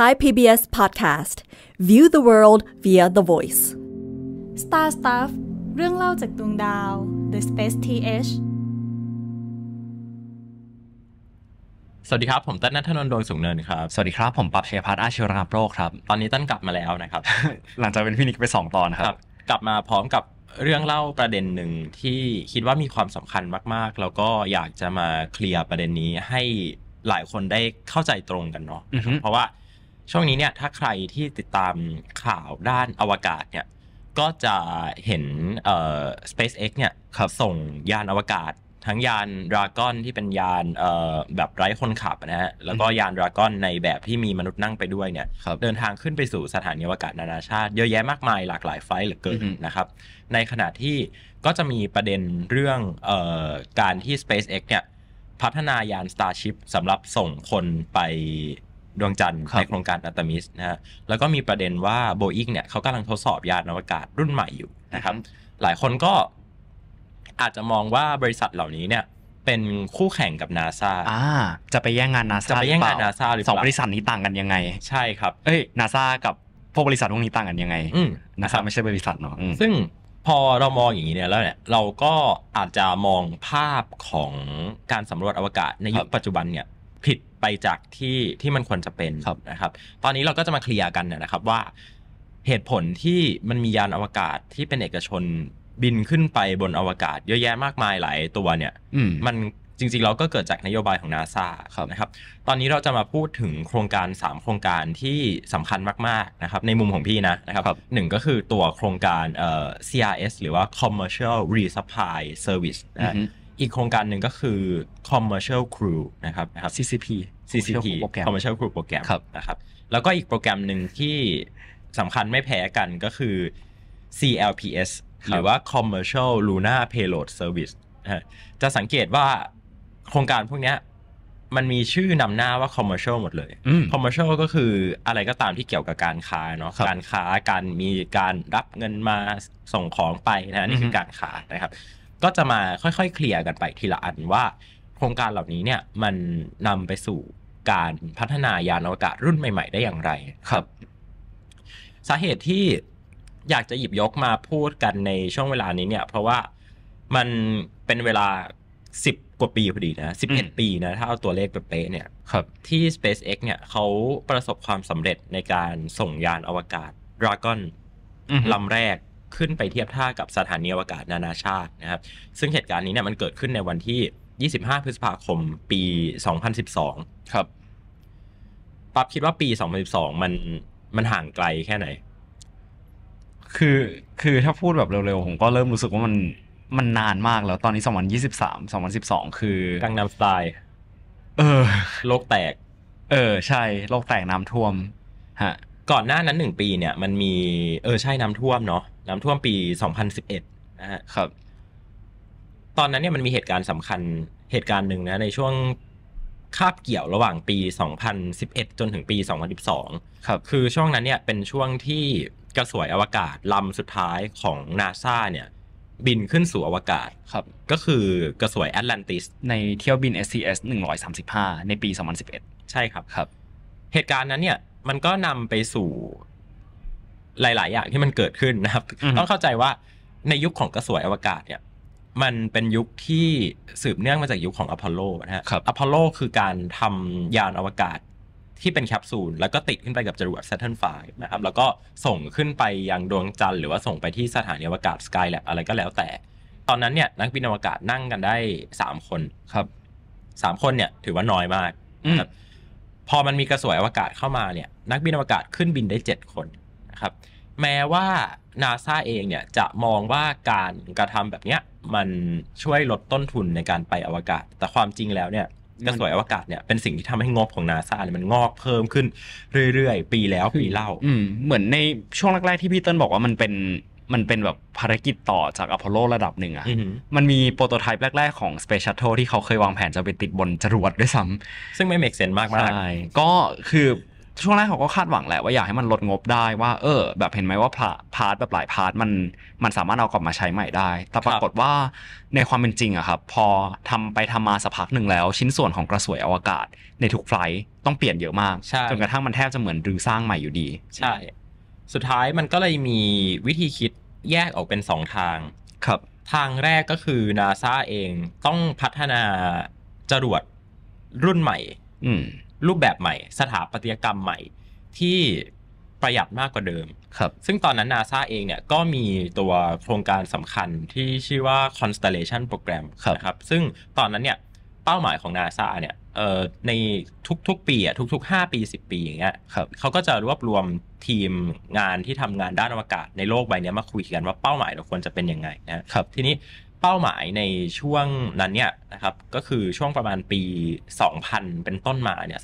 Thai PBS Podcast View the world via the voice Star Stuff เรื่องเล่าจากดวงดาว The Space TH สวัสดีครับ ผม ตั้นนัทนนท์ดวงสูงเนิน ครับ สวัสดีครับ ผม ปับเชยพัฒน์อาชีวราโปรคครับ ตอนนี้ ตั้น กลับ มา แล้ว นะครับ หลังจาก เป็นพี่นิกไป 2 ตอน ครับ กลับ มา พร้อม กับ เรื่อง เล่า ประเด็นหนึ่งที่ คิดว่า มี ความสำคัญ มาก ๆ แล้วก็ อยาก จะ มา เคลียร์ ประเด็นนี้ ให้ หลายคน ได้ เข้าใจ ตรง กัน เนาะเพราะว่าช่วงนี้เนี่ยถ้าใครที่ติดตามข่าวด้านอวกาศเนี่ยก็จะเห็นเอ่อ SpaceX เนี่ยส่งยานอวกาศ ทั้งยานดราก้อนที่เป็นยานเอ่อแบบไร้คนขับนะฮะแล้วก็ยานดราก้อนในแบบที่มีมนุษย์นั่งไปด้วยเนี่ยเดินทางขึ้นไปสู่สถานีอวกาศนานาชาติเยอะแยะมากมายหลากหลายไฟล์เหลือเกินนะครับ ในขณะที่ก็จะมีประเด็นเรื่องเอ่อการที่ SpaceX เนี่ยพัฒนายาน Starship สำหรับส่งคนไปดวงจันทร์ในโครงการอัตมิสนะฮะ แล้วก็มีประเด็นว่าโบอิกเนี่ยเขากำลังทดสอบ ยานอวกาศรุ่นใหม่อยู่นะครับ หลายคนก็อาจจะมองว่าบริษัทเหล่านี้เนี่ย เป็นคู่แข่งกับนาซาอ่า จะไปแย่งงานนาซาจะไปแย่งงานนาซาหรือสองบริษัทนี้ต่างกันยังไง ใช่ครับเอ้ยนาซากับพวกบริษัทพวกนี้ต่างกันยังไงนาซาไม่ใช่บริษัทเนาะซึ่งพอเรามองอย่างนี้เนี่ยแล้วเนี่ย เราก็อาจจะมองภาพของการสำรวจอวกาศในยุคปัจจุบันเนี่ยไปจากที่ที่มันควรจะเป็นนะครับ ตอนนี้เราก็จะมาเคลียร์กันนะครับว่าเหตุผลที่มันมียานอวกาศที่เป็นเอกชนบินขึ้นไปบนอวกาศเยอะแยะมากมายหลายตัวเนี่ยมันจริงๆเราก็เกิดจากนโยบายของนาซาครับนะครับ ตอนนี้เราจะมาพูดถึงโครงการ 3 โครงการที่สำคัญมาก ๆนะครับ ในมุมของพี่นะนะครับรบหนึ่งก็คือตัวโครงการเออ่ CRS หรือว่า Commercial Resupply Service นะอีกโครงการหนึ่งก็คือ commercial crew นะครับนะครับ CCP CCP commercial crew โปรแกรมนะครับ แล้วก็อีกโปรแกรมหนึ่งที่สำคัญไม่แพ้กันก็คือ CLPS หรือว่า commercial Luna payload service จะสังเกตว่าโครงการพวกนี้มันมีชื่อนำหน้าว่า commercial หมดเลย commercial ก็คืออะไรก็ตามที่เกี่ยวกับการค้าเนาะ การค้าการมีการรับเงินมาส่งของไปนะนี่คือการค้านะครับก็จะมาค่อย ๆ เคลียร์กันไปทีละอันว่า โครงการเหล่านี้เนี่ยมันนำไปสู่การพัฒนายานอวกาศรุ่นใหม่ๆ ได้อย่างไรครับ สาเหตุที่อยากจะหยิบยกมาพูดกันในช่วงเวลานี้เนี่ย เพราะว่ามันเป็นเวลาสิบกว่าปีพอดีนะสิบเอ็ดปีนะ ถ้าเอาตัวเลขเป๊ะๆเนี่ยครับ ที่ SpaceX เนี่ยเขาประสบความสำเร็จในการส่งยานอวกาศ Dragon ลำแรกขึ้นไปเทียบท่ากับสถานีอวกาศนานาชาตินะครับ ซึ่งเหตุการณ์นี้เนี่ยมันเกิดขึ้นในวันที่ 25 พฤษภาคม ปี 2012 ครับปั๊บคิดว่าปี 2012 มันมันห่างไกลแค่ไหน คือคือถ้าพูดแบบเร็วๆ ผมก็เริ่มรู้สึกว่ามันมันนานมากแล้วตอนนี้2023 2012 คือกังนำสไตล์ เออ โลกแตก เออใช่โลกแตกน้ำท่วม ฮะ ก่อนหน้านั้นหนึ่งปีเนี่ย มันมีเออใช่น้ำท่วมเนาะน้ำท่วมปี 2011นะฮะ ครับ ตอนนั้นเนี่ยมันมีเหตุการณ์สำคัญ เหตุการณ์หนึ่งนะ ในช่วงคาบเกี่ยวระหว่างปี 2011 จนถึงปี 2012ครับ คือช่วงนั้นเนี่ยเป็นช่วงที่กระสวยอวกาศลำสุดท้ายของนาซาเนี่ยบินขึ้นสู่อวกาศ ครับ ก็คือกระสวยแอตแลนติสในเที่ยวบิน SCS 135ในปี 2011ใช่ครับ ครับ เหตุการณ์นั้นเนี่ยมันก็นำไปสู่หลายๆ อย่างที่มันเกิดขึ้นนะครับ ต้องเข้าใจว่าในยุคของกระสวยอวกาศเนี่ย มันเป็นยุคที่สืบเนื่องมาจากยุคของอพอลโลนะครับอพอลโลคือการทำยานอวกาศที่เป็นแคปซูล แล้วก็ติดขึ้นไปกับจรวด Saturn V นะครับ แล้วก็ส่งขึ้นไปยังดวงจันทร์หรือว่าส่งไปที่สถานีอวกาศ Skylab อะไรก็แล้วแต่ ตอนนั้นเนี่ยนักบินอวกาศนั่งกันได้3คนครับ สามคนเนี่ย ถือว่าน้อยมากครับ พอมันมีกระสวยอวกาศเข้ามาเนี่ย นักบินอวกาศขึ้นบินได้ 7 คนะครับแม้ว่านาซาเองเนี่ยจะมองว่าการกระทำแบบเนี้ยมันช่วยลดต้นทุนในการไปอวกาศ แต่ความจริงแล้วเนี่ยกระสวยอวกาศเนี่ยเป็นสิ่งที่ทำให้งบของนาซาเนี่ยมันงอกเพิ่มขึ้นเรื่อยๆปีแล้วปีเล่าเหมือนในช่วงแรก ๆที่พี่เติ้ลบอกว่ามันเป็นมันเป็นแบบภารกิจต่อจากอพอลโลระดับหนึ่งอะมันมีโปรโตไทป์แรก ๆของ Space Shuttle ที่เขาเคยวางแผนจะไปติดบนจรวดด้วยซ้ำซึ่งไม่เมกเซนมากมากก็คือช่วงแรกเขาก็คาดหวังแหละว่าอยากให้มันลดงบได้ว่าเออ แบบเห็นไหมว่าพาร์ทแบบหลายพาร์ทมันมันสามารถเอากลับมาใช้ใหม่ได้ แต่ปรากฏว่าในความเป็นจริงอะครับ พอทำไปทำมาสักพักหนึ่งแล้ว ชิ้นส่วนของกระสวยอวกาศในทุกไฟล์ต้องเปลี่ยนเยอะมาก จนกระทั่งมันแทบจะเหมือนรื้อสร้างใหม่อยู่ดี ใช่ สุดท้ายมันก็เลยมีวิธีคิดแยกออกเป็นสองทาง ครับ ทางแรกก็คือนาซาเองต้องพัฒนาจรวดรุ่นใหม่รูปแบบใหม่สถาปัตยกรรมใหม่ที่ประหยัดมากกว่าเดิม ครับ ซึ่งตอนนั้นนาซาเองเนี่ยก็มีตัวโครงการสำคัญที่ชื่อว่า Constellation Program นะครับ ซึ่งตอนนั้นเนี่ยเป้าหมายของนาซาเนี่ยในทุกๆ ปีอ่ะทุก ๆ 5 ปี 10 ปีอย่างเงี้ยเขาก็จะรวบรวมทีมงานที่ทำงานด้านอวกาศในโลกใบนี้มาคุยกันว่าเป้าหมายเราควรจะเป็นยังไงนะครับทีนี้เป้าหมายในช่วงนั้นเนี่ยนะครับ ก็คือช่วงประมาณปี 2000 เป็นต้นมาเนี่ย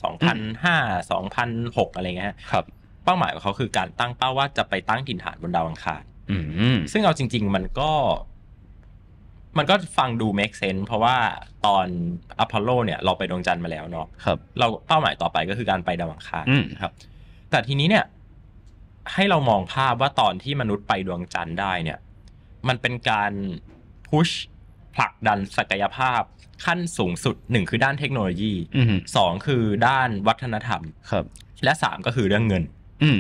2005 2006อะไรเงี้ยครับ เป้าหมายของเขาคือการตั้งเป้าว่าจะไปตั้งถิ่นฐานบนดาวอังคารซึ่งเอาจริง ๆ มันก็ มันก็ฟังดู make sense เพราะว่าตอนอพอลโลเนี่ย เราไปดวงจันทร์มาแล้วเนาะครับ เราเป้าหมายต่อไปก็คือการไปดาวอังคารครับ แต่ทีนี้เนี่ยให้เรามองภาพว่าตอนที่มนุษย์ไปดวงจันทร์ได้เนี่ย มันเป็นการพุชผลักดันศักยภาพขั้นสูงสุดหนึ่งคือด้านเทคโนโลยีสองคือด้านวัฒนธรรมครับและสามก็คือเรื่องเงิน อื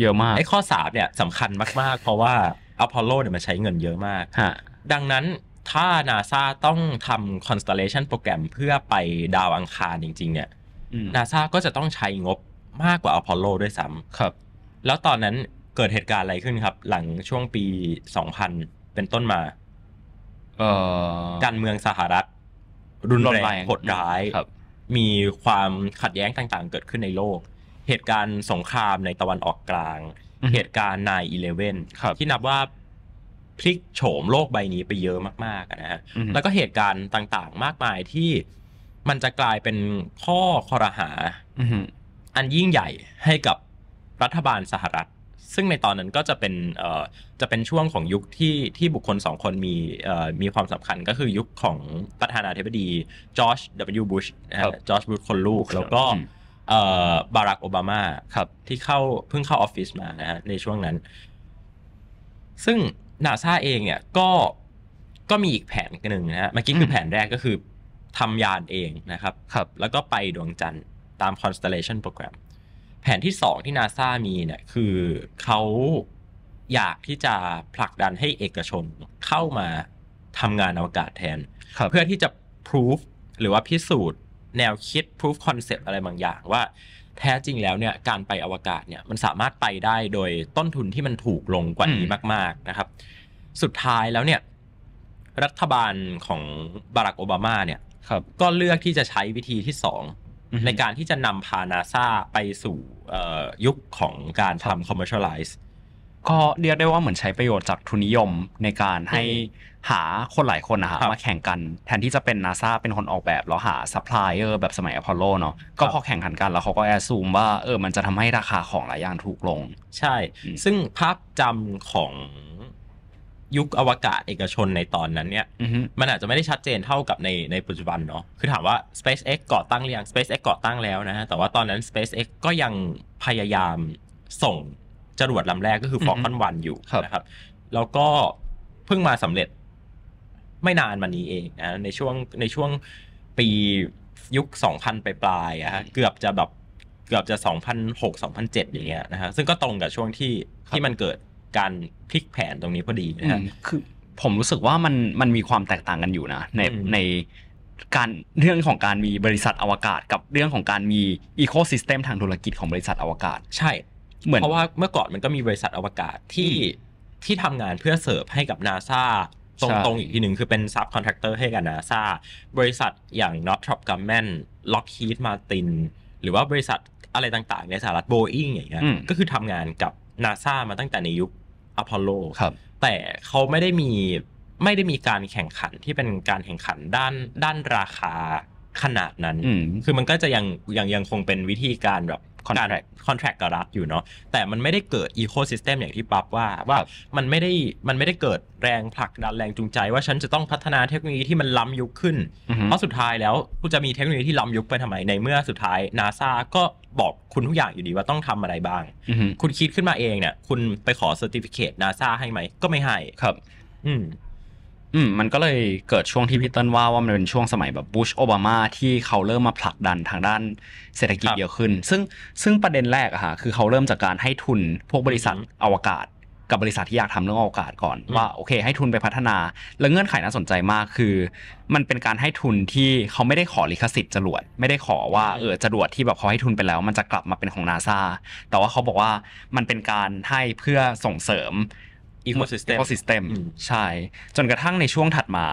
เยอะมากไอ้ข้อสามเนี่ยสำคัญมากๆ เพราะว่าอพอลโลเนี่ยมันใช้เงินเยอะมากดังนั้นถ้านาซาต้องทำคอนสแต l เ a ชันโปรแกรมเพื่อไปดาวอังคารจริงๆเนี่ยนาซาก็จะต้องใช้งบมากกว่าอพอลโลด้วยซ้ำครับ แล้วตอนนั้นเกิดเหตุการณ์อะไรขึ้นครับ หลังช่วงปี 2000 เป็นต้นมาการเมืองสหรัฐ รุนแรงโหดร้ายมีความขัดแย้งต่างๆ เกิดขึ้นในโลก เหตุการณ์สงครามในตะวันออกกลาง เหตุการณ์นายอีเลเว่นที่นับว่าพลิกโฉมโลกใบนี้ไปเยอะมากๆนะฮะแล้วก็เหตุการณ์ต่างๆ มากมายที่มันจะกลายเป็นข้อคอรหา อันยิ่งใหญ่ให้กับรัฐบาลสหรัฐซึ่งในตอนนั้นก็จะเป็นจะเป็นช่วงของยุคที่ ที่บุคคลสองคนมีมีความสำคัญก็คือยุคของประธานาธิบดีจอร์จ W. b u s ชจอร์จบุชคนลูกแล้วก็บารักโอบามาครับ ที่เข้าเพิ่งเข้าออฟฟิศมานะฮะในช่วงนั้น ซึ่งนาซาเองเนี่ย ก็ก็มีอีกแผนหนึ่งนะฮะเมื่อกี้คือแผนแรกก็คือทำยานเองนะครับครับ แล้วก็ไปดวงจันทร์ตาม constellation program แผนที่สองที่นาซามีเนี่ยคือเขาอยากที่จะผลักดันให้เอกชนเข้ามาทำงานอวกาศแทน เพื่อที่จะ proof หรือว่าพิสูจน์ แนวคิด proof concept อะไรบางอย่าง ว่าแท้จริงแล้วเนี่ย การไปอวกาศเนี่ยมันสามารถไปได้โดยต้นทุนที่มันถูกลงกว่านี้มาก ๆนะครับ สุดท้ายแล้วเนี่ย รัฐบาลของบารักโอบามาเนี่ยก็เลือกที่จะใช้วิธีที่สองในการที่จะนำพานาซาไปสู่ยุคของการทำ commercialize ก็เรียกได้ว่าเหมือนใช้ประโยชน์จากทุนนิยมในการให้หาคนหลายคนนะฮะมาแข่งกันแทนที่จะเป็นนาซาเป็นคนออกแบบแล้วหาซัพพลายเออร์แบบสมัยอพอลโลเนาะก็พอแข่งขันกันแล้วเขาก็แอสซูมว่าเออมันจะทำให้ราคาของหลายอย่างถูกลง ใช่ ซึ่งภาพจำของยุคอวกาศเอกชนในตอนนั้นเนี่ยมันอาจจะไม่ได้ชัดเจนเท่ากับในในปัจจุบันเนาะคือถามว่า SpaceX ก่อตั้งหรือยัง SpaceX ก่อตั้งแล้วนะฮะแต่ว่าตอนนั้น SpaceX ก็ยังพยายามส่งจรวดลำแรกก็คือ Falcon 1อยู่นะครับ แล้วก็เพิ่งมาสำเร็จไม่นานมานี้เองนะในช่วงในช่วงปียุค 2000ไปปลายอะฮะเกือบจะแบบ เกือบจะ 2006 2007 อย่างเงี้ยนะฮะซึ่งก็ตรงกับช่วงที่ที่มันเกิดการพลิกแผนตรงนี้พอดีนะคือผมรู้สึกว่ามันมันมีความแตกต่างกันอยู่นะในในการเรื่องของการมีบริษัทอวกาศ กับเรื่องของการมีอีโคซิสเต็มทางธุรกิจของบริษัทอวกาศ ใช่เหมือนเพราะว่าเมื่อก่อนมันก็มีบริษัทอวกาศที่ที่ทำงานเพื่อเสิร์ฟให้กับนาซาตรงตรงอีกทีหนึ่งคือเป็นซับคอนแทคเตอร์ให้กับนาซาบริษัทอย่างนอตทรอปกัมแมนล็อกฮีทมาตินหรือว่าบริษัทอะไรต่างๆในสหรัฐโบอิงอย่างเงี้ยก็คือทำงานกับนาซามาตั้งแต่ในยุคอพอลโล แต่เขาไม่ได้มีไม่ได้มีการแข่งขันที่เป็นการแข่งขันด้านด้านราคาขนาดนั้น คือมันก็จะยังยังยังคงเป็นวิธีการแบบคอนแทคคอนแทคกับรัฐอยู่เนาะ แต่มันไม่ได้เกิดอีโคซิสเต็มอย่างที่ปั๊บว่าว่ามันไม่ได้มันไม่ได้เกิดแรงผลักดันแรงจูงใจว่าฉันจะต้องพัฒนาเทคโนโลยีที่มันล้ำยุคขึ้น เพราะสุดท้ายแล้วกูจะมีเทคโนโลยีที่ล้ำยุคไปทำไม ในเมื่อสุดท้ายนาซาก็บอกคุณทุกอย่างอยู่ดีว่าต้องทำอะไรบ้าง คุณคิดขึ้นมาเองเนี่ย คุณไปขอเซอร์ติฟิเคตนาซาให้ไหม ก็ไม่ให้ ครับ อืมอืมมันก็เลยเกิดช่วงที่พี่ต้นว่าว่ามันเป็นช่วงสมัยแบบบุชโอบามา ที่เขาเริ่มมาผลักดันทางด้านเศรษฐกิจเยอะขึ้น ซึ่งซึ่งประเด็นแรกอะค่ะ คือเขาเริ่มจากการให้ทุนพวกบริษัทอวกาศกับบริษัทที่อยากทำเรื่องโอกาสก่อนว่าโอเคให้ทุนไปพัฒนา แล้วเงื่อนไขน่าสนใจมากคือ มันเป็นการให้ทุนที่เขาไม่ได้ขอลิขสิทธิ์จรวดไม่ได้ขอว่าเออจรวดที่แบบเขาให้ทุนไปแล้ว มันจะกลับมาเป็นของนาซาแต่ว่าเขาบอกว่ามันเป็นการให้เพื่อส่งเสริมอีโคซิสเต็มใช่ จนกระทั่งในช่วงถัดมา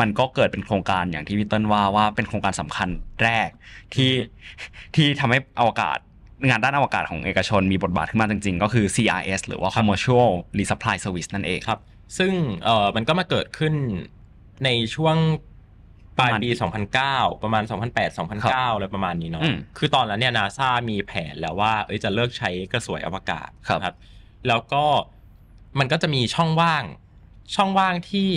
มันก็เกิดเป็นโครงการอย่างที่วิเติ้ลว่าว่าเป็นโครงการสำคัญแรกที่ที่ทำให้อวกาศงานด้านอวกาศของเอกชนมีบทบาทขึ้นมาจริงๆ ก็คือ CRS หรือว่า Commercial Resupply Service นั่นเองครับ ซึ่งเออมันก็มาเกิดขึ้นในช่วงปลายปี2009 ประมาณ 2008 2009อะไรประมาณนี้เนาะ คือตอนนั้นเนี่ยนาซามีแผนแล้วว่าเอจะเลิกใช้กระสวยอวกาศ ครับ แล้วก็มันก็จะมีช่องว่าง ช่องว่างที่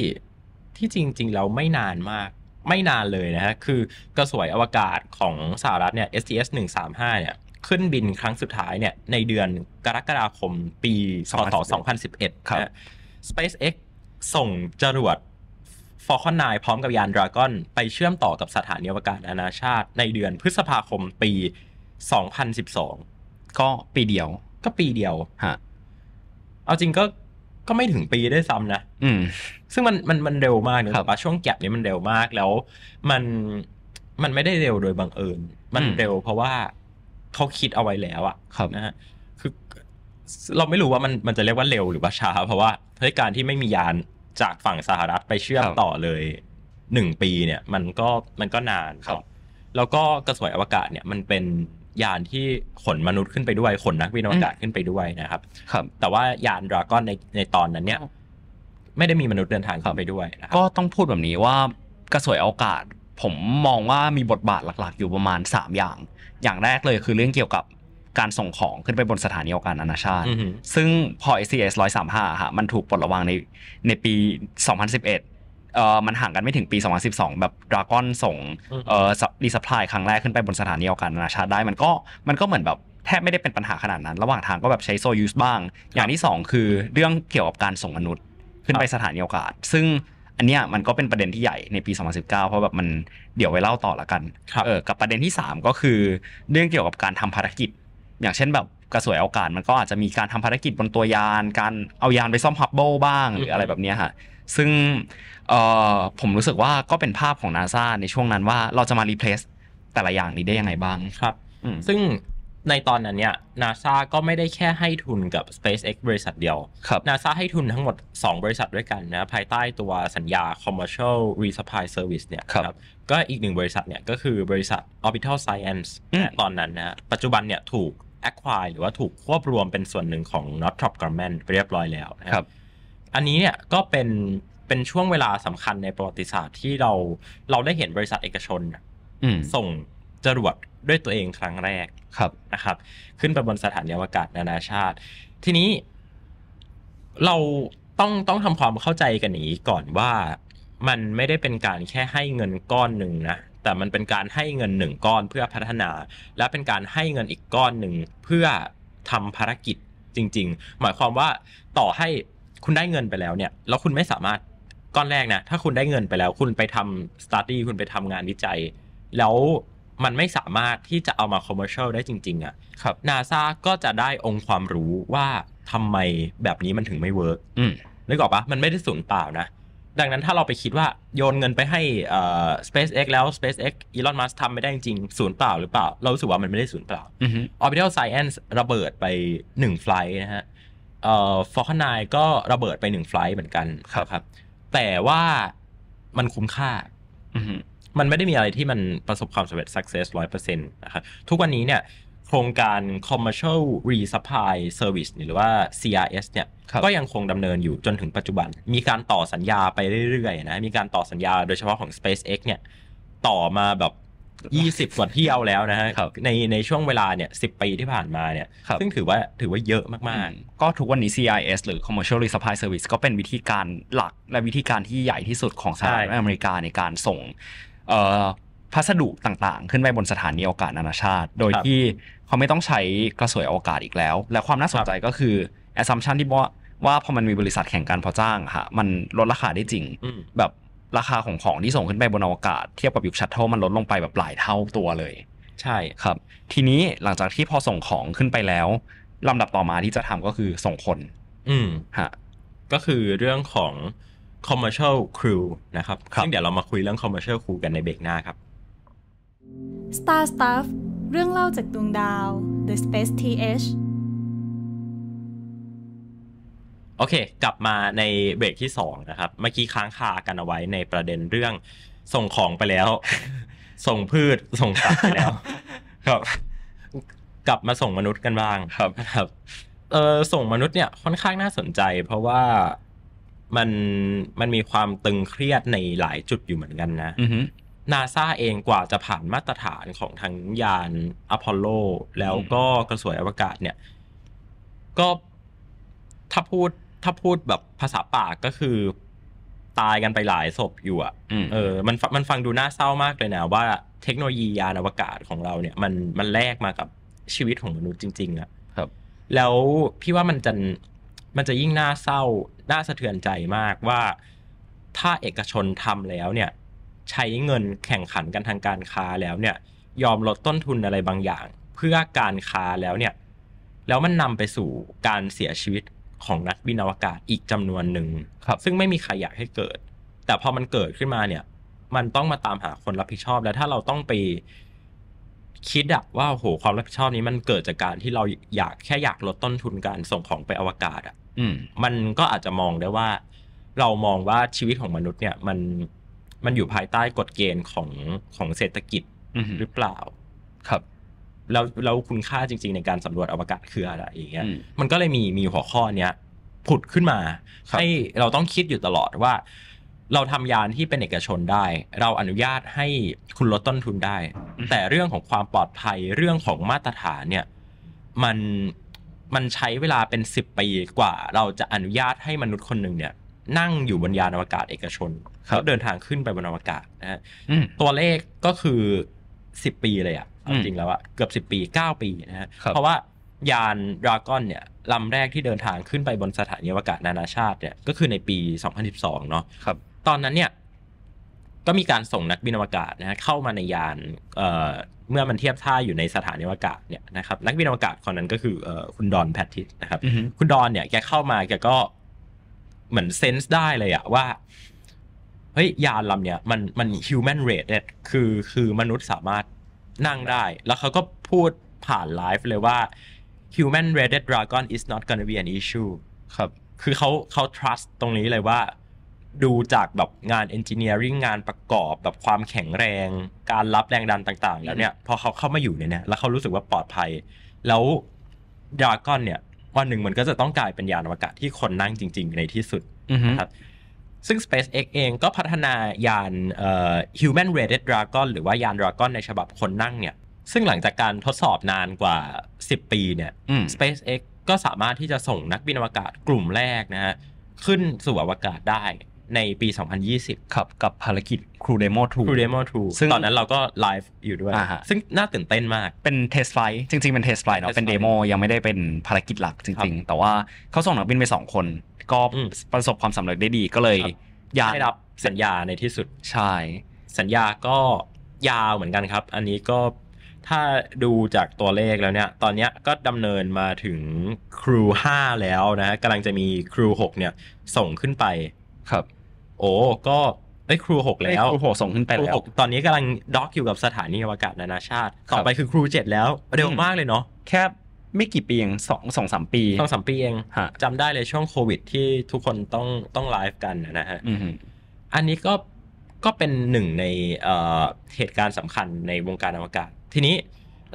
ที่จริงๆเราไม่นานมาก ไม่นานเลยนะฮะ คือกระสวยอวกาศของสหรัฐเนี่ย STS 135เนี่ยขึ้นบินครั้งสุดท้ายเนี่ย ในเดือนกรกฎาคมปีสองพันสิบเอ็ดครับ SpaceX ส่งจรวด Falcon 9 พร้อมกับยาน Dragon ไปเชื่อมต่อกับสถานีอวกาศนานาชาติ ในเดือนพฤษภาคมปี2012 ก็ปีเดียว ก็ปีเดียวฮะเอาจริงก็ก็ไม่ถึงปีได้ซ้ำนะอืมซึ่งมันมันมันเร็วมากเนะะรับช่วงแก็บนี้มันเร็วมากแล้ว มันมันไม่ได้เร็วโดยบังเอิญมันเร็วเพราะว่าเขาคิดเอาไว้แล้วอะครับนะฮะคือเราไม่รู้ว่ามันมันจะเรียกว่าเร็วหรือว่าช้าเพราะว่าเฮ้ยการที่ไม่มียานจากฝั่งสหรัฐไปเชื่อมต่อเลยหนึ่งปีเนี่ย มันก็มันก็นานครับแล้วก็กระสวยอวกาศเนี่ยมันเป็นยานที่ขนมนุษย์ขึ้นไปด้วยขนนักบินอวกาศขึ้นไปด้วยนะครับ ครับ แต่ว่ายานดราก้อนในในตอนนั้นเนี่ยไม่ได้มีมนุษย์เดินทางขึ้นไปด้วยก็ต้องพูดแบบนี้ว่ากระสวยอวกาศผมมองว่ามีบทบาทหลัก ๆ อยู่ประมาณ3อย่างอย่างแรกเลยคือเรื่องเกี่ยวกับการส่งของขึ้นไปบนสถานีอวกาศนานาชาติ ซึ่งพอ SCS 135ฮะมันถูกปลดระวางในในปี 2011เอ่อมันห่างกันไม่ถึงปี 2012แบบดราก้อนส่งเอ่อรีสัพพลายครั้งแรกขึ้นไปบนสถานีอวกาศนานาชาติได้ มันก็มันก็เหมือนแบบแทบไม่ได้เป็นปัญหาขนาดนั้น ระหว่างทางก็แบบใช้โซยูสบ้าง อย่างที่ 2 คือเรื่องเกี่ยวกับการส่งมนุษย์ขึ้นไปสถานีอวกาศซึ่งอันเนี้ยมันก็เป็นประเด็นที่ใหญ่ในปี 2019 เพราะแบบมันเดี๋ยวไว้เล่าต่อละกันเออกับประเด็นที่ 3 ก็คือ เรื่องเกี่ยวกับการทำภารกิจ อย่างเช่นแบบกระสวยอวกาศมันก็อาจจะมีการทำภารกิจบนตัวยานการเอายานไปซ่อมฮับเบิลบ้าง หรืออะไรแบบนี้ฮะซึ่งผมรู้สึกว่าก็เป็นภาพของนาซาในช่วงนั้นว่าเราจะมารีเพลซแต่ละอย่างนี้ได้ยังไงบ้างครับซึ่งในตอนนั้นเนี่ยนาซาก็ไม่ได้แค่ให้ทุนกับ SpaceX บริษัทเดียวครับนาซาให้ทุนทั้งหมด 2 บริษัทด้วยกันนะภายใต้ตัวสัญญา Commercial Resupply Service เนี่ยครับ ก็อีกหนึ่งบริษัทเนี่ยก็คือบริษัท Orbital Science ตอนนั้นนะปัจจุบันเนี่ยถูก acquire หรือว่าถูกควบรวมเป็นส่วนหนึ่งของ Northrop Grumman เรียบร้อยแล้วครับอันนี้เนี่ยก็เป็นเป็นช่วงเวลาสำคัญในประวัติศาสตร์ที่เราเราได้เห็นบริษัทเอกชนส่งจรวดด้วยตัวเองครั้งแรกครับนะครับ ขึ้นไปบนสถานีอวกาศนานาชาติทีนี้ เราต้องต้องทำความเข้าใจกันนี้ก่อนว่ามันไม่ได้เป็นการแค่ให้เงินก้อนหนึ่งนะแต่มันเป็นการให้เงินหนึ่งก้อนเพื่อพัฒนา และเป็นการให้เงินอีกก้อนหนึ่งเพื่อทำภารกิจจริง ๆ หมายความว่าต่อให้คุณได้เงินไปแล้วเนี่ยแล้วคุณไม่สามารถก้อนแรกนะ ถ้าคุณได้เงินไปแล้วคุณไปทำสตาร์ดี้ คุณไปทำงานวิจัยแล้วมันไม่สามารถที่จะเอามาคอมเมอร์เชลได้จริง ๆอ่ะครับ นาซาก็จะได้องค์ความรู้ว่าทำไมแบบนี้มันถึงไม่เวิร์กนึกออกปะมันไม่ได้สูญเปล่านะ ดังนั้นถ้าเราไปคิดว่าโยนเงินไปให้เอ SpaceX แล้ว SpaceX Elon Musk ทำไม่ได้จริงศูนย์เปล่าหรือเปล่า เราสึกว่ามันไม่ได้ศูนย์เปล่า Orbital Science ระเบิดไป1ไฟล์นะฮะเอ่อ Falcon 9ก็ระเบิดไป1ไฟล์เหมือนกันครับ แต่ว่ามันคุ้มค่ามันไม่ได้มีอะไรที่มันประสบความสำเร็จ success เซ็นต์นะครับ ทุกวันนี้เนี่ยโครงการ commercial resupply service หรือว่า CRS เนี่ย ก็ยังคงดำเนินอยู่จนถึงปัจจุบัน มีการต่อสัญญาไปเรื่อยๆนะ มีการต่อสัญญาโดยเฉพาะของ SpaceX เนี่ย ต่อมาแบบ 20 กว่าเที่ยวแล้วนะฮะในในช่วงเวลาเนี่ยสิปีที่ผ่านมาเนี่ย ซึ่งถือว่าถือว่าเยอะมากๆ ก็ทุกวันนี้ CIS หรือ Commercial Resupply Service ก็เป็นวิธีการหลักและวิธีการที่ใหญ่ที่สุดของสหรัฐอเมริกาในการส่งพัสดุต่างๆ ขึ้นไปบนสถานีอวกาศนานาชาติ โดยที่เขาไม่ต้องใช้กระสวยอวกาศอีกแล้วและความน่าสนใจก็คือแอสซัมชันที่ว่าว่าพอมันมีบริษัทแข่งกันพอจ้างค่ะมันลดราคาได้จริงแบบราคาของของที่ส่งขึ้นไปบนอวกาศ เทียบกับยุคชัตเทิลมันลดลงไปแบบหลายเท่าตัวเลย ใช่ครับ ทีนี้หลังจากที่พอส่งของขึ้นไปแล้วลำดับต่อมาที่จะทำก็คือส่งคน อืมฮะก็คือเรื่องของ commercial crew นะครับซึ่งเดี๋ยวเรามาคุยเรื่อง commercial crew กันในเบรกหน้าครับ Star Stuff เรื่องเล่าจากดวงดาว The Space TH โอเค กลับมาในเบรกที่2นะครับ เมื่อกี้ค้างคากันเอาไว้ในประเด็นเรื่องส่งของไปแล้ว ส่งพืชส่งสัตว์ไปแล้ว ครับ กลับมาส่งมนุษย์กันบ้างครับครับเออส่งมนุษย์เนี่ย ค่อนข้างน่าสนใจ เพราะว่ามัน มันมีความตึงเครียดในหลายจุดอยู่เหมือนกันนะนาซาเองกว่าจะผ่านมาตรฐานของทางยานอพอลโล แล้วก็กระสวยอวกาศเนี่ย ก็ถ้าพูดถ้าพูดแบบภาษาปากก็คือ ตายกันไปหลายศพอยู่อ่ะ เออมันมันฟังดูน่าเศร้ามากเลยนะว่าเทคโนโลยียานอวกาศของเราเนี่ย มันมันแลกมากับชีวิตของมนุษย์จริงๆอะครับ แล้วพี่ว่ามันจะ มันจะยิ่งน่าเศร้าน่าสะเทือนใจมากว่าถ้าเอกชนทำแล้วเนี่ยใช้เงินแข่งขันกันทางการค้าแล้วเนี่ยยอมลดต้นทุนอะไรบางอย่าง เพื่อการค้าแล้วเนี่ยแล้วมันนำไปสู่การเสียชีวิตของนักบินอวกาศอีกจำนวนหนึ่งครับซึ่งไม่มีใครอยากให้เกิด แต่พอมันเกิดขึ้นมาเนี่ยมันต้องมาตามหาคนรับผิดชอบแล้วถ้าเราต้องไปคิดอะว่าโหความรับผิดชอบนี้มันเกิดจากการที่เราอยากแค่อยากลดต้นทุนการส่งของไปอวกาศอะืมมันก็อาจจะมองได้ว่าเรามองว่าชีวิตของมนุษย์เนี่ย มันมันอยู่ภายใต้กฎเกณฑ์ของของเศรษฐกิจหรือเปล่าครับแล้วแล้วคุณค่าจริง ๆ ในการสำรวจอวกาศคืออะไรอย่างเงี้ยมันก็เลยมีมีหัวข้อเนี้ยผุดขึ้นมา ให้เราต้องคิดอยู่ตลอดว่า เราทำยานที่เป็นเอกชนได้ เราอนุญาตให้คุณลดต้นทุนได้ แต่เรื่องของความปลอดภัยเรื่องของมาตรฐานเนี่ย มันมันใช้เวลาเป็น 10 ปีกว่าเราจะอนุญาตให้มนุษย์คนหนึ่งเนี่ย นั่งอยู่บนยานอวกาศเอกชนเขาเดินทางขึ้นไปบนอวกาศนะฮะตัวเลขก็คือ 10 ปีเลยอะจริงแล้วอะเกือบ10 ปี 9 ปีนะฮะเพราะว่ายานดราก้อนเนี่ยลำแรกที่เดินทางขึ้นไปบนสถานีอวกาศนานาชาติเนี่ย ก็คือในปี 2012เนาะครับ ตอนนั้นเนี่ย ก็มีการส่งนักบินอวกาศนะฮะเข้ามาในยานเมื่อมันเทียบท่าอยู่ในสถานีอวกาศเนี่ยนะครับ นักบินอวกาศคนนั้นก็คือคุณดอนแพทติสนะครับ คุณดอนเนี่ยแกเข้ามาแกก็เหมือนเซนส์ได้เลยอะว่า เฮ้ย ยานลำเนี่ยมันมัน human rate เนี่ยคือคือมนุษย์สามารถนั่งได้ แล้วเขาก็พูดผ่านไลฟ์เลยว่า human rated dragon is not gonna be an issue ครับ คือเขาเขา trust ตรงนี้เลยว่าดูจากแบบงานเอนจิเนียริงงานประกอบแบบความแข็งแรง การรับแรงดันต่าง ๆ แล้วเนี่ย พอเขาเข้ามาอยู่เนี่ยแล้วเขารู้สึกว่าปลอดภัย แล้วดราก้อนเนี่ยวันหนึ่งมันก็จะต้องกลายเป็นยานอวกาศที่คนนั่งจริงๆ ในที่สุดนะครับซึ่ง SpaceX เองก็พัฒนายาน Human Rated Dragon หรือว่ายาน Dragon ในฉบับคนนั่งเนี่ย ซึ่งหลังจากการทดสอบนานกว่า 10 ปีเนี่ย SpaceX ก็สามารถที่จะส่งนักบินอวกาศกลุ่มแรกนะฮะขึ้นสู่อวกาศได้ในปี 2020 ครับกับภารกิจ Crew Demo 2 Crew Demo 2ซึ่งตอนนั้นเราก็ไลฟ์อยู่ด้วยซึ่งน่าตื่นเต้นมากเป็นเทสไฟล์จริงๆเป็นเทสไฟล์เนาะเป็นเดโมยังไม่ได้เป็นภารกิจหลักจริงๆ แต่ว่าเขาส่งนักบินไป2คน ก็ประสบความสำเร็จได้ดี ก็เลย ยาได้รับสัญญาในที่สุดใช่สัญญาก็ยาวเหมือนกันครับ อันนี้ก็ถ้าดูจากตัวเลขแล้วเนี่ย ตอนนี้ก็ดำเนินมาถึงครู5แล้วนะกำลังจะมีครู6เนี่ยส่งขึ้นไปครับโอ้ ก็ ไอ้ครูหกแล้วครูหกส่งขึ้นไปแล้วตอนนี้กำลังด็อกอยู่กับสถานีอวกาศนานาชาติต่อไปคือครูเจ็ดแล้วเร็วมากเลยเนาะแค่ไม่กี่ปีเองสองสองสามปีสองสามปีเองจำได้เลยช่วงโควิด ที่ทุกคนต้องต้องไลฟ์กันนะฮะอันนี้ก็ก็เป็นหนึ่งในเหตุการณ์สำคัญในวงการอวกาศ ทีนี้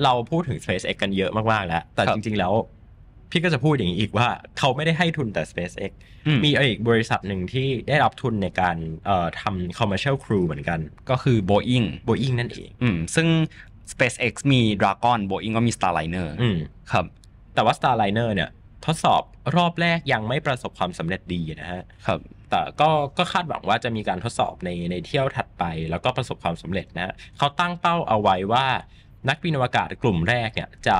เราพูดถึง SpaceX กันเยอะมากๆแล้วแต่จริงๆแล้วพี่ก็จะพูดอย่างนี้อีกว่า เขาไม่ได้ให้ทุนแต่ SpaceX มีอีกบริษัทหนึ่งที่ได้รับทุนในการทำ commercial crew เหมือนกัน ก็คือ Boeing Boeing นั่นเองอซึ่ง SpaceX มี Dragon Boeing ก็มี Starliner มครับ แต่ว่า Starliner เนี่ยทดสอบรอบแรกยังไม่ประสบความสำเร็จดีนะฮะครับแต่ก็ก็คาดหวังว่าจะมีการทดสอบในในเที่ยวถัดไปแล้วก็ประสบความสำเร็จนะเขาตั้งเป้าเอาไว้ว่านักบินอวกาศกลุ่มแรกเนี่ย จะ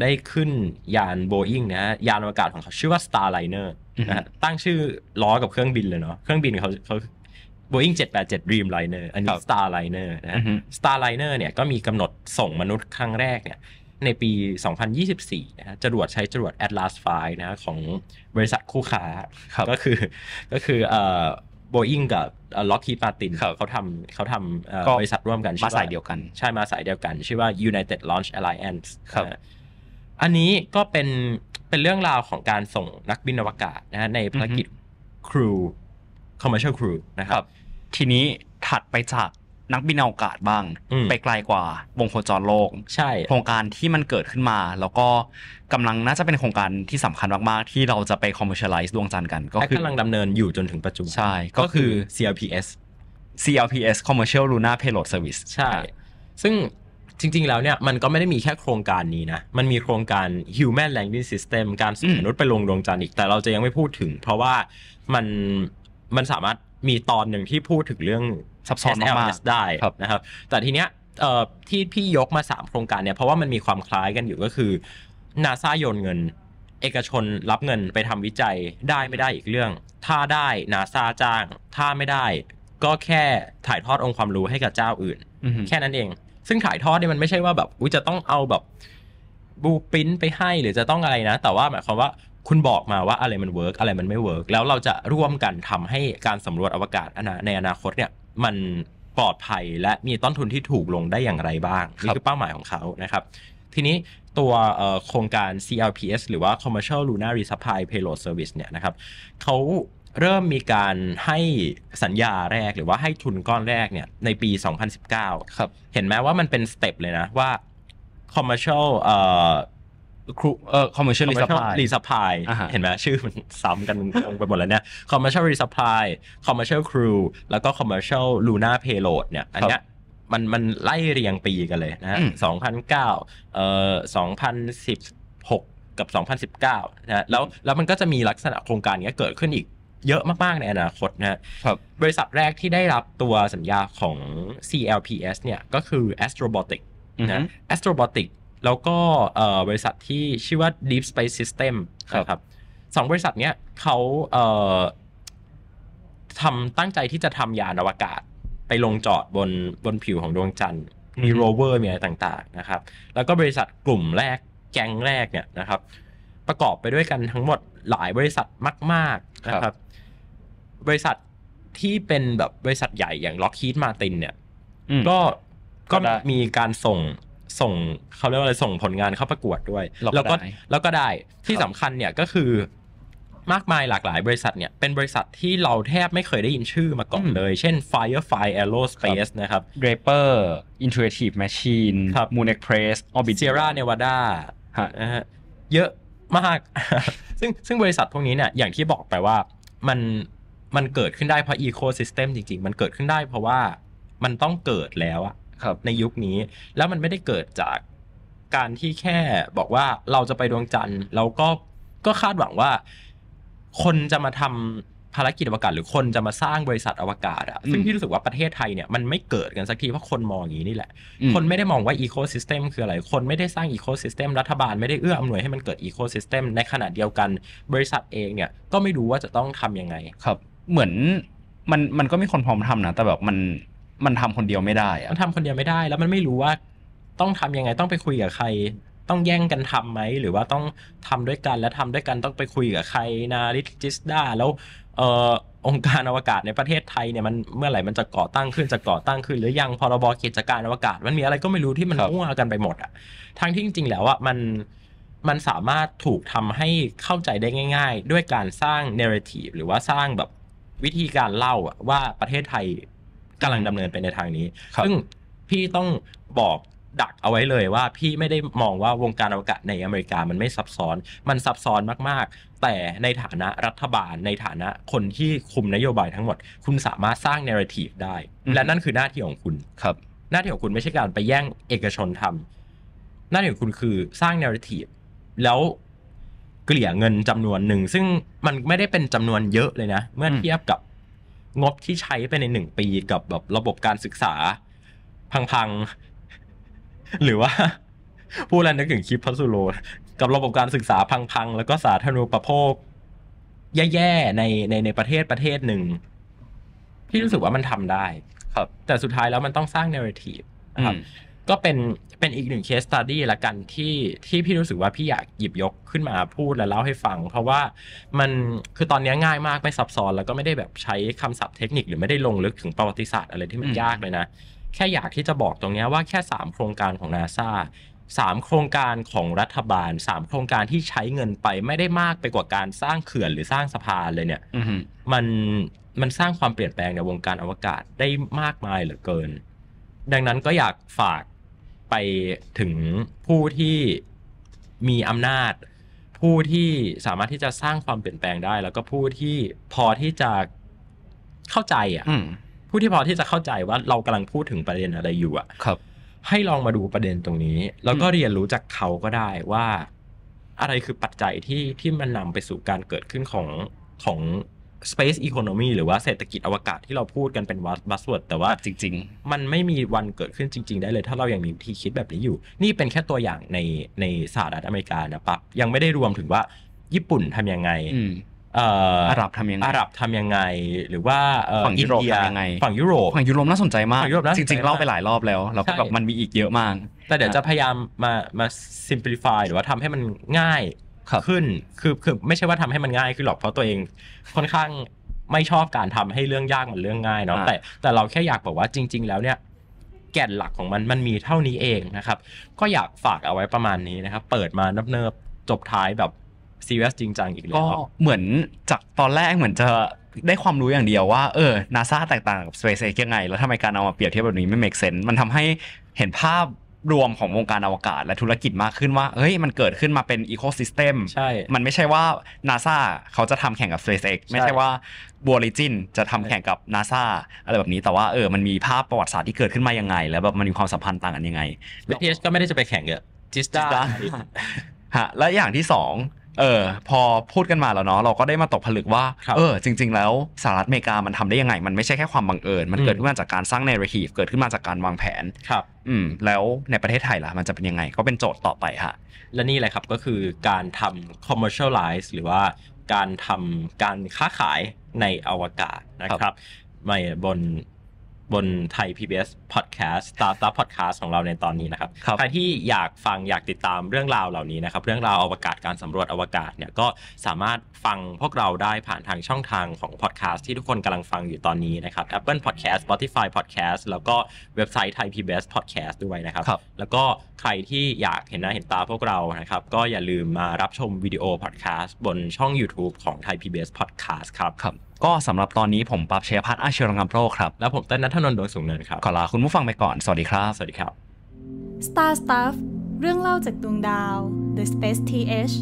ได้ขึ้นยานโบอิงนะฮะยานอวกาศของเขาชื่อว่า Starliner นะฮะตั้งชื่อล้อกับเครื่องบินเลยเนาะเครื่องบินเขาเขาโบอิง787 Dreamliner อันนี้ Starliner นะ Starliner เนี่ยก็มีกำหนดส่งมนุษย์ครั้งแรกเนี่ย ในปี 2024 นะฮะจรวดใช้จรวด Atlas V นะของบริษัทคู่ค้าก็คือก็คือเอโบอิงกับล็อกฮีปาตินเขาทำเขาทำบริษัทร่วมกันมาสายเดียวกันใช่ มาสายเดียวกัน ชื่อว่า United Launch Alliance ครับอันนี้ก็เป็นเป็นเรื่องราวของการส่งนักบินอวกาศนะในภารกิจครูคอมเมอร์เชียลครูนะครับ ทีนี้ถัดไปจากนักบินอวกาศบ้างไปไกลกว่าวงโคจรโลกใช่ โครงการที่มันเกิดขึ้นมา แล้วก็กำลังน่าจะเป็นโครงการที่สำคัญมากๆ ที่เราจะไปคอม o m m เช c i ลไลซ์ดวงจันทร์กัน ก็คือกำลังดำเนินอยู่จนถึงปัจจุบันใช่ ก็คือ CLPS CLPS Commercial Lunar Payload Service ใช่ ซึ่งจริง ๆ แล้วเนี่ยมันก็ไม่ได้มีแค่โครงการนี้นะมันมีโครงการ Human Landing System การส่งมนุษย์ไปลงดวงจันทร์อีกแต่เราจะยังไม่พูดถึง เพราะว่ามันมันสามารถมีตอนหนึ่งที่พูดถึงเรื่องซับซ้อนมากได้ นะครับ แต่ทีเนี้ยที่พี่ยกมา 3 โครงการเนี่ยเพราะว่ามันมีความคล้ายกันอยู่ก็คือนาซาโยนเงิน เอกชนรับเงินไปทำวิจัยได้ไม่ได้อีกเรื่อง ถ้าได้นาซาจ้าง ถ้าไม่ได้ ก็แค่ถ่ายทอดองค์ความรู้ให้กับเจ้าอื่น แค่นั้นเอง ซึ่งถ่ายทอดเนี่ยมันไม่ใช่ว่าแบบอุ้ยจะต้องเอาแบบบูปิ้นไปให้หรือจะต้องอะไรนะ แต่ว่าหมายความว่าคุณบอกมาว่าอะไรมันเวิร์กอะไรมันไม่เวิร์กแล้วเราจะร่วมกันทำให้การสำรวจอวกาศในอนาคตเนี่ยมันปลอดภัยและมีต้นทุนที่ถูกลงได้อย่างไรบ้างนี่คือเป้าหมายของเขานะครับ ทีนี้ตัวโครงการ CLPS หรือว่า Commercial Lunar Resupply Payload Service เนี่ยนะครับเขาเริ่มมีการให้สัญญาแรกหรือว่าให้ทุนก้อนแรกเนี่ยในปี 2019ครับ เห็นไหมว่ามันเป็นสเต็ปเลยนะว่า commercial เอ่อครูเอ่อ c o m เ e r c i a l r e พ u p p l y r e s พ p p l เห็นไหมชื่อมันซ้ำกันงไปหมดแล้วเนี่ยคออมมเร์เชียลรีซัพพลายคอมเมอร์เชียลครูแล้วก็คอมเมอร์เชล l l ลูน p a y l โลดเนี่ยอันเนี้ยมันมันไล่เรียงปีกันเลยนะสองพันเก้าเอ่อสองพันสิบหกกับ 2019นะแล้วแล้วมันก็จะมีลักษณะโครงการเนี้ยเกิดขึ้นอีกเยอะมากๆในอนาคตนะครับบริษัทแรกที่ได้รับตัวสัญญาของ CLPS เนี่ยก็คือ Astrobotic นะ Astrobotic แล้วก็บริษัทที่ชื่อว่า Deep Space System ครับสองบริษัทเนี้ยเขาทำตั้งใจที่จะทำยานอวกาศไปลงจอดบนบนผิวของดวงจันทร์ มีโรเวอร์มีอะไรต่าง ๆ นะครับ แล้วก็บริษัทกลุ่มแรกแก๊งแรกเนี่ยนะครับ ประกอบไปด้วยกันทั้งหมดหลายบริษัทมากๆนะครับบริษัทที่เป็นแบบบริษัทใหญ่อย่างล็อกฮี m มาตินเนี่ยก็ก็มีการส่งส่งเขาเรียกว่าอะไรส่งผลงานเข้าประกวดด้วย แล้วก็แล้วก็ได้ที่สำคัญเนี่ยก็คือมากมายหลากหลาย บริษัทเนี่ย เป็นบริษัทที่เราแทบไม่เคยได้ยินชื่อมาก่อนเลย เช่น Firefly Aerospace นะครับ Draper Intuitive Machine ครับ Moonec Press Orbit Sierra Nevada เยอะมาก ซึ่งซึ่งบริษัทพวกนี้เนี่ยอย่างที่บอกไปว่ามันมันเกิดขึ้นได้เพราะ ecosystem จริง ๆ มันเกิดขึ้นได้ เพราะว่ามันต้องเกิดแล้วอะในยุคนี้แล้วมันไม่ได้เกิดจากการที่แค่ บอกว่าเราจะไปดวงจันทร์แล้วก็ก็คาดหวังว่า คนจะมาทำภารกิจอวกาศ หรือคนจะมาสร้างบริษัทอวกาศอะซึ่งพี่รู้สึกว่าประเทศไทยเนี่ยมันไม่เกิดกันสักทีเพราะคนมองอย่างนี้นี่แหละคนไม่ได้มองว่าอีโคซิสเต็มคืออะไร คนไม่ได้สร้างอีโคซิสเต็มรัฐบาลไม่ได้เอื้ออำานวยให้มันเกิดอีโคซิสเต็มในขณะเดียวกัน บริษัทเองเนี่ยก็ไม่รู้ว่าจะต้องทํำยังไงครับ เหมือนมันมันก็มีคนพร้อมทำนะแต่แบบมันมันทำคนเดียวไม่ได้อะมันทำคนเดียวไม่ได้ แล้วมันไม่รู้ว่าต้องทำยังไง ต้องไปคุยกับใคร ต้องแย่งกันทํำไหมหรือว่าต้องทำด้วยกัน และทำด้วยกันต้องไปคุยกับใครนาริจิสดาแล้วเอ่อองค์การอวกาศในประเทศไทยเนี่ย มันเมื่อไหร่มันจะก่อตั้งขึ้น จะก่อตั้งขึ้นหรือยัง พรบกิจการอวกาศ มันมีอะไรก็ไม่รู้ที่มันมั่วกันไปหมดอะทั้งที่จริง ๆแล้วอ่ะมันมันสามารถถูกทำให้เข้าใจได้ง่าย ๆ ด้วยการสร้างเนื้อที่หรือว่าสร้างแบบวิธีการเล่าว่าประเทศไทยกำลังดำเนินไปในทางนี้ ซึ่งพี่ต้องบอกดักเอาไว้เลยว่าพี่ไม่ได้มองว่าวงการอวกาศในอเมริกามันไม่ซับซ้อน มันซับซ้อนมาก ๆ แต่ในฐานะรัฐบาลในฐานะคนที่คุมนโยบายทั้งหมด คุณสามารถสร้างเนื้อทีฟได้ และนั่นคือหน้าที่ของคุณครับ หน้าที่ของคุณไม่ใช่การไปแย่งเอกชนทำหน้าที่ของคุณคือสร้างเนื้อทีฟแล้วเกลี่ยเงินจำนวนหนึ่งซึ่งมันไม่ได้เป็นจำนวนเยอะเลยนะ เมื่อเทียบกับงบที่ใช้ไปในหนึ่งปีกับแบบระบบการศึกษา พังๆหรือว่าผู้แล้วนึกถึงคลิปพัสุโรกับระบบการศึกษาพังๆแล้วก็สาธารณูปโภค แย่ๆในในในประเทศประเทศหนึ่ง ที่รู้สึกว่ามันทำได้ ครับ แต่สุดท้ายแล้วมันต้องสร้างเนื้อทีฟครับก็เป็นเป็นอีกหนึ่งเคสตัดดี้ละกันที่ที่พี่รู้สึกว่าพี่อยากหยิบยกขึ้นมาพูดและเล่าให้ฟัง เพราะว่ามันคือตอนนี้ง่ายมากไม่ซับซ้อนแล้วก็ไม่ได้แบบใช้คำศัพท์เทคนิคหรือไม่ได้ลงลึกถึงประวัติศาสตร์อะไรที่มันยากเลยนะ แค่อยากที่จะบอกตรงนี้ว่าแค่ 3 โครงการของนาซาสามโครงการของรัฐบาลสามโครงการที่ใช้เงินไปไม่ได้มากไปกว่าการสร้างเขื่อนหรือสร้างสะพานเลยเนี่ยมันมันสร้างความเปลี่ยนแปลงในวงการอวกาศได้มากมายเหลือเกิน ดังนั้นก็อยากฝากไปถึงผู้ที่มีอำนาจผู้ที่สามารถที่จะสร้างความเปลี่ยนแปลงได้แล้วก็ผู้ที่พอที่จะเข้าใจ อ่ะผู้ที่พอที่จะเข้าใจว่า เรากำลังพูดถึงประเด็นอะไรอยู่ อ่ะ ครับ ให้ลองมาดูประเด็นตรงนี้แล้วก็เรียนรู้จากเขาก็ได้ว่าอะไรคือปัจจัยที่ที่มันนำไปสู่การเกิดขึ้นของของ Space Economy หรือว่าเศรษฐกิจอวกาศที่เราพูดกันเป็นวับัสดว์ดแต่ว่าจริง ๆ มันไม่มีวันเกิดขึ้นจริง ๆ ได้เลยถ้าเรายังมีวิธีคิดแบบนี้อยู่ นี่เป็นแค่ตัวอย่างในในสหรัฐอเมริกานะปั๊บยังไม่ได้รวมถึงว่าญี่ปุ่นทํำยังไงอาหรับทำยังไงอาหรับทำยังไงหรือว่าฝั่งยุโรปทำยังไงฝั่งยุโรปฝั่งยุโรปน่าสนใจมากจริงๆเล่าไปหลายรอบแล้ว เราก็แบบมันมีอีกเยอะมาก แต่เดี๋ยวจะพยายามมามา simplify หรือว่าทำให้มันง่ายขึ้นคือคือ ไม่ใช่ว่าทำให้มันง่าย คือหรอกเพราะตัวเองค่อนข้างไม่ชอบการทำให้เรื่องยากมันเรื่องง่ายเนาะ แต่ แต่เราแค่อยากบอกว่าจริง ๆ แล้วเนี่ยแก่นหลักของมันมันมีเท่านี้เองนะครับ ก็อยากฝากเอาไว้ประมาณนี้นะครับ เปิดมาเนิบจบท้ายแบบซีเรียสจริงจังอีกแล้วก็เหมือนจากตอนแรกเหมือนจะได้ความรู้อย่างเดียวว่าเออนาซาแตกต่างกับปซเอ็กยังไงแล้วทำไมการเอามาเปรียบเทียบแบบนี้ไม่เมกเซนมันทำให้เห็นภาพรวมของวงการอวกาศและธุรกิจมากขึ้นว่าเฮ้ยมันเกิดขึ้นมาเป็นอีโคซิสเต็มใช่ มันไม่ใช่ว่า NASA เขาจะทำแข่งกับ SpaceX ไม่ใช่ว่าบัวลิจินจะทำแข่งกับ n a ซ a อะไรแบบนี้แต่ว่าเออมันมีภาพประวัติศาสตร์ที่เกิดขึ้นมายังไงแล้วแบบมันมีความสัมพันธ์ต่างกันยังไงเทสก็ไม่ได้จะไปแข่งกับจิสตาฮะและอย่างที่สองเออ พอพูดกันมาแล้วเนาะเราก็ได้มาตกผลึกว่า เออจริงๆ แล้วสหรัฐอเมริกามันทำได้ยังไงมันไม่ใช่แค่ความบังเอิญมันเกิดขึ้นมาจากการสร้างเนื้รทีฟเกิดขึ้นมาจากการวางแผนครับอืมแล้วในประเทศไทยล่ะมันจะเป็นยังไงก็เป็นโจทย์ต่อไปค่ะและนี่แหละครับก็คือการทำ commercialize หรือว่าการทำการค้าขายในอวกาศนะครับ ไม่บนบนไทย PBS Podcast Startup Podcast ของเราในตอนนี้นะครับใครที่อยากฟังอยากติดตามเรื่องราวเหล่านี้นะครับเรื่องราวอวกาศการสำรวจอวกาศเนี่ยก็สามารถฟังพวกเราได้ผ่านทางช่องทางของ Podcast ที่ทุกคนกำลังฟังอยู่ตอนนี้นะครับ Apple Podcast Spotify Podcast แล้วก็เว็บไซต์ไทย PBS Podcast ด้วยนะครับรบแล้วก็ใครที่อยากเห็นหน้า เห็นตาพวกเรานะครับก็อย่าลืมมารับชมวิดีโอพอดแคสต์บนช่อง YouTube ของไทย PBS Podcast ครับครับก็สำหรับตอนนี้ผมปั๊บเชียพัฒน์อาชีรังกัมโรครับ และผมเต้นนัทนนท์ดวงสูงเนินครับ ขอลาคุณผู้ฟังไปก่อน สวัสดีครับ สวัสดีครับ Star Stuff เรื่องเล่าจากดวงดาว The Space TH